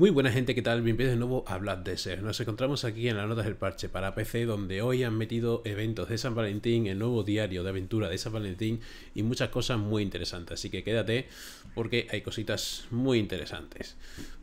Muy buena gente, ¿qué tal? Bienvenidos de nuevo a de Desert. Nos encontramos aquí en las notas del parche para PC, donde hoy han metido eventos de San Valentín, el nuevo diario de aventura de San Valentín y muchas cosas muy interesantes. Así que quédate porque hay cositas muy interesantes.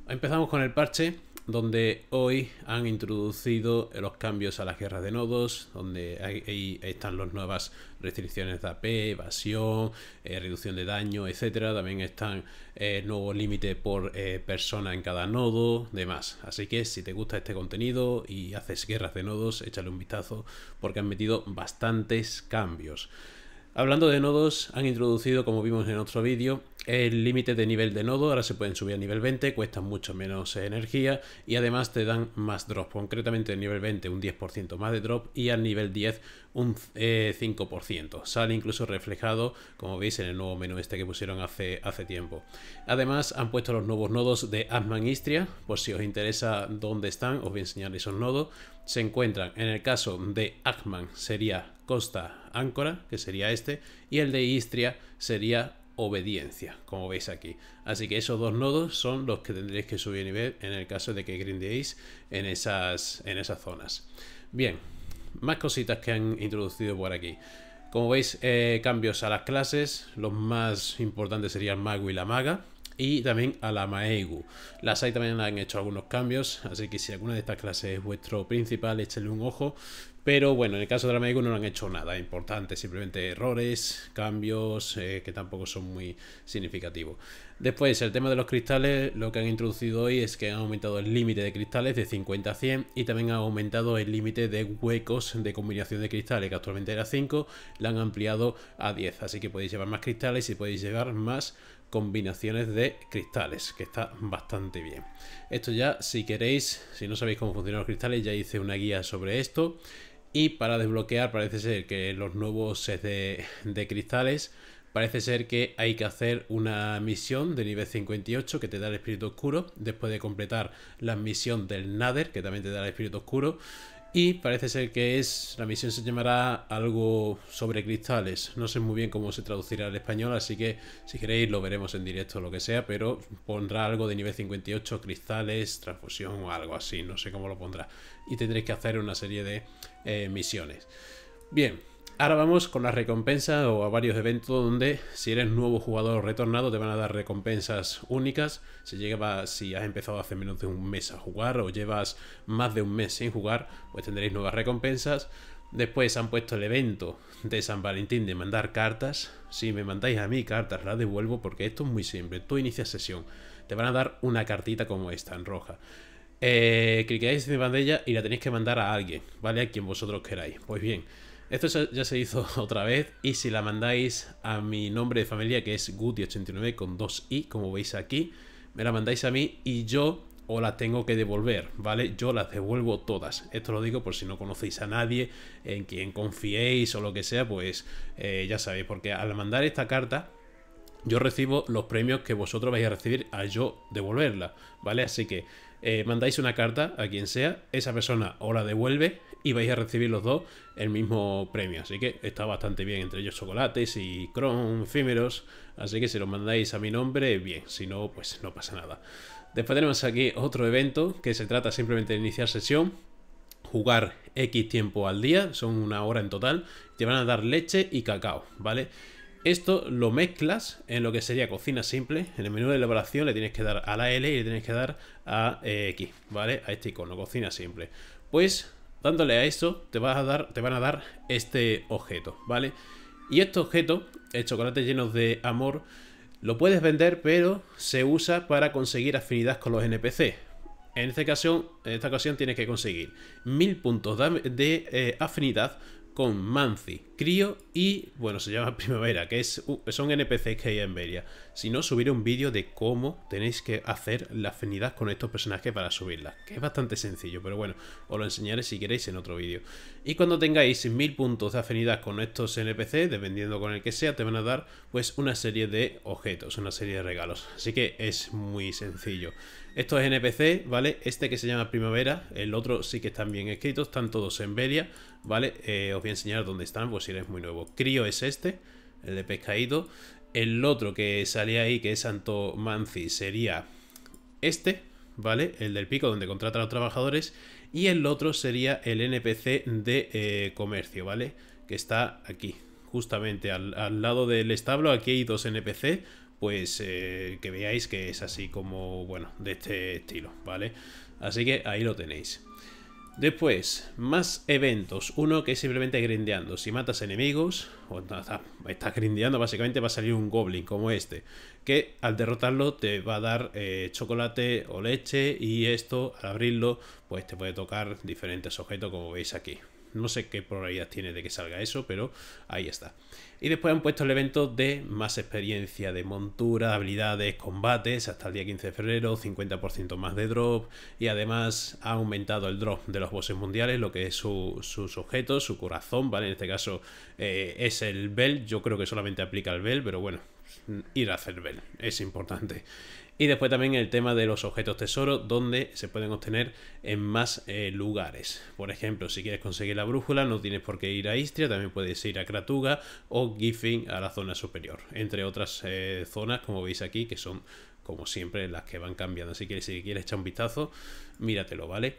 Empezamos con el parche donde hoy han introducido los cambios a las guerras de nodos, donde ahí están las nuevas restricciones de AP, evasión, eh, reducción de daño, etcétera. También están eh, nuevos límites por eh, persona en cada nodo, demás. Así que si te gusta este contenido y haces guerras de nodos, échale un vistazo porque han metido bastantes cambios. Hablando de nodos, han introducido, como vimos en otro vídeo, el límite de nivel de nodo, ahora se pueden subir a nivel 20, cuestan mucho menos energía y además te dan más drop, concretamente el nivel 20 un 10% más de drop y al nivel 10 un 5%. Eh, Sale incluso reflejado, como veis, en el nuevo menú este que pusieron hace, hace tiempo. Además han puesto los nuevos nodos de Asman Istria, por si os interesa dónde están, os voy a enseñar esos nodos. Se encuentran, en el caso de Akman sería Costa Áncora, que sería este, y el de Istria sería obediencia, como veis aquí. Así que esos dos nodos son los que tendréis que subir nivel en el caso de que grindéis en esas, en esas zonas. Bien, más cositas que han introducido por aquí. Como veis, eh, cambios a las clases. Los más importantes serían mago y la maga, y también a la Maegu. Las hay también han hecho algunos cambios, así que si alguna de estas clases es vuestro principal, échale un ojo. Pero bueno, en el caso de la Maegu no han hecho nada importante, simplemente errores, cambios eh, que tampoco son muy significativos. Después, el tema de los cristales, lo que han introducido hoy es que han aumentado el límite de cristales de 50 a 100 y también han aumentado el límite de huecos de combinación de cristales, que actualmente era 5, la han ampliado a 10. Así que podéis llevar más cristales y podéis llevar más combinaciones de cristales, que está bastante bien. Esto ya, si queréis, si no sabéis cómo funcionan los cristales, ya hice una guía sobre esto. Y para desbloquear, parece ser que los nuevos sets de, de cristales, parece ser que hay que hacer una misión de nivel 58 que te da el espíritu oscuro, después de completar la misión del Nader, que también te da el espíritu oscuro. Y parece ser que es, la misión se llamará algo sobre cristales. No sé muy bien cómo se traducirá al español, así que si queréis lo veremos en directo o lo que sea, pero pondrá algo de nivel 58, cristales, transfusión o algo así, no sé cómo lo pondrá. Y tendréis que hacer una serie de eh, misiones. Bien, Ahora vamos con las recompensas o a varios eventos donde si eres nuevo jugador retornado te van a dar recompensas únicas. Si si has empezado hace menos de un mes a jugar o llevas más de un mes sin jugar, pues tendréis nuevas recompensas. Después han puesto el evento de San Valentín de mandar cartas. Si me mandáis a mí cartas, las devuelvo porque esto es muy simple. Tú inicias sesión, te van a dar una cartita como esta en roja. Eh, en en bandera y la tenéis que mandar a alguien, ¿vale? A quien vosotros queráis. Pues bien. Esto ya se hizo otra vez y si la mandáis a mi nombre de familia que es Guti89 con 2i, como veis aquí, me la mandáis a mí y yo o la tengo que devolver, ¿vale? Yo las devuelvo todas. Esto lo digo por si no conocéis a nadie, en quien confiéis o lo que sea, pues eh, ya sabéis, porque al mandar esta carta yo recibo los premios que vosotros vais a recibir al yo devolverla, ¿vale? Así que eh, mandáis una carta a quien sea, esa persona os la devuelve y vais a recibir los dos el mismo premio. Así que está bastante bien, entre ellos chocolates y cron, efímeros. Así que si lo mandáis a mi nombre, bien. Si no, pues no pasa nada. Después tenemos aquí otro evento que se trata simplemente de iniciar sesión, jugar X tiempo al día, son una hora en total, te van a dar leche y cacao, ¿vale? vale esto lo mezclas en lo que sería cocina simple. En el menú de elaboración le tienes que dar a la L y le tienes que dar a eh, X, ¿vale? A este icono, cocina simple. Pues dándole a esto te, a dar, te van a dar este objeto, ¿vale? Y este objeto, el chocolate lleno de amor, lo puedes vender, pero se usa para conseguir afinidad con los NPC. En esta ocasión, en esta ocasión tienes que conseguir 1000 puntos de, eh, afinidad con manzi Crío y, bueno, se llama Primavera, que es, son NPCs que hay en Veria. Si no, subiré un vídeo de cómo tenéis que hacer la afinidad con estos personajes para subirla, que es bastante sencillo, pero bueno, os lo enseñaré si queréis en otro vídeo. Y cuando tengáis mil puntos de afinidad con estos NPCs, dependiendo con el que sea, te van a dar pues una serie de objetos, una serie de regalos. Así que es muy sencillo. Estos NPCs NPC, ¿vale? Este que se llama Primavera, el otro sí que están bien escritos, están todos en Veria, ¿vale? Eh, os voy a enseñar dónde están, pues si muy nuevo. Crío es este, el de pescadito. El otro que salía ahí, que es Santo Manzi, sería este, ¿vale? El del pico, donde contrata a los trabajadores. Y el otro sería el NPC de eh, comercio, ¿vale? Que está aquí, justamente al, lado del establo. Aquí hay dos NPC, pues eh, que veáis que es así como, bueno, de este estilo, ¿vale? Así que ahí lo tenéis. Después, más eventos. Uno que es simplemente grindeando. Si matas enemigos, o estás grindeando, básicamente va a salir un goblin como este. Que al derrotarlo te va a dar eh, chocolate o leche. Y esto, al abrirlo, pues te puede tocar diferentes objetos como veis aquí. No sé qué probabilidad tiene de que salga eso, pero ahí está. Y después han puesto el evento de más experiencia de montura, habilidades, combates hasta el día 15 de febrero, 50% más de drop y además ha aumentado el drop de los bosses mundiales, lo que es su, sus objetos, su corazón, ¿vale? En este caso eh, es el Bell, yo creo que solamente aplica el Bell, pero bueno, ir a hacer Bell es importante. Y después también el tema de los objetos tesoro, donde se pueden obtener en más eh, lugares. Por ejemplo, si quieres conseguir la brújula, no tienes por qué ir a Istria, también puedes ir a Kratuga o Giffing a la zona superior, entre otras eh, zonas, como veis aquí, que son como siempre las que van cambiando. Así que si quieres echar un vistazo, míratelo, ¿vale?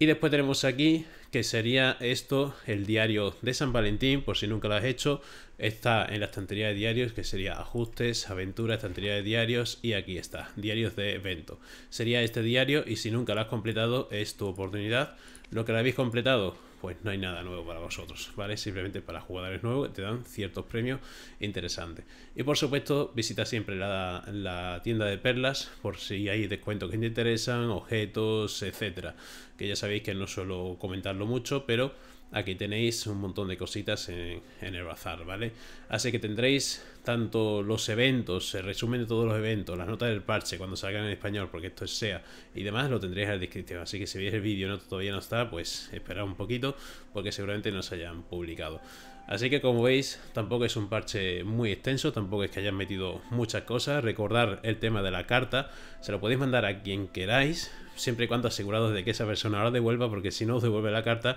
Y después tenemos aquí que sería esto, el diario de San Valentín, por si nunca lo has hecho, está en la estantería de diarios, que sería ajustes, aventuras, estantería de diarios, y aquí está, diarios de evento. Sería este diario y si nunca lo has completado, es tu oportunidad. Lo que lo habéis completado, pues no hay nada nuevo para vosotros, ¿vale? Simplemente para jugadores nuevos te dan ciertos premios interesantes. Y por supuesto, visita siempre la, la tienda de perlas por si hay descuentos que te interesan, objetos, etcétera. Que ya sabéis que no suelo comentar mucho, pero aquí tenéis un montón de cositas en, el bazar, ¿vale? Así que tendréis tanto los eventos, el resumen de todos los eventos, las notas del parche cuando salgan en español, porque esto es SEA y demás, lo tendréis en la descripción. Así que si veis el vídeo no todavía no está, pues esperad un poquito, porque seguramente no se hayan publicado. Así que como veis, tampoco es un parche muy extenso, tampoco es que hayan metido muchas cosas. Recordar el tema de la carta, se lo podéis mandar a quien queráis, siempre y cuando asegurados de que esa persona ahora devuelva, porque si no os devuelve la carta,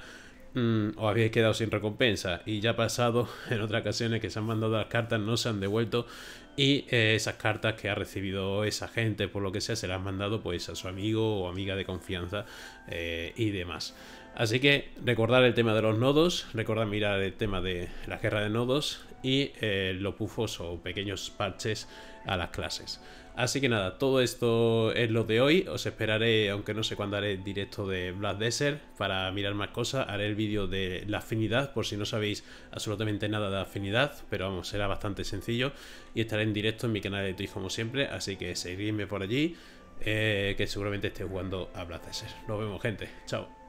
mm, os habéis quedado sin recompensa. Y ya ha pasado en otras ocasiones que se han mandado las cartas, no se han devuelto, y eh, esas cartas que ha recibido esa gente, por lo que sea, se las han mandado pues a su amigo o amiga de confianza eh, y demás. Así que recordar el tema de los nodos, recordar mirar el tema de la guerra de nodos y eh, los pufos o pequeños parches a las clases. Así que nada, todo esto es lo de hoy. Os esperaré, aunque no sé cuándo haré directo de Black Desert para mirar más cosas. Haré el vídeo de la afinidad, por si no sabéis absolutamente nada de afinidad, pero vamos, será bastante sencillo. Y estaré en directo en mi canal de Twitch como siempre, así que seguidme por allí, eh, que seguramente esté jugando a Black Desert. Nos vemos, gente. Chao.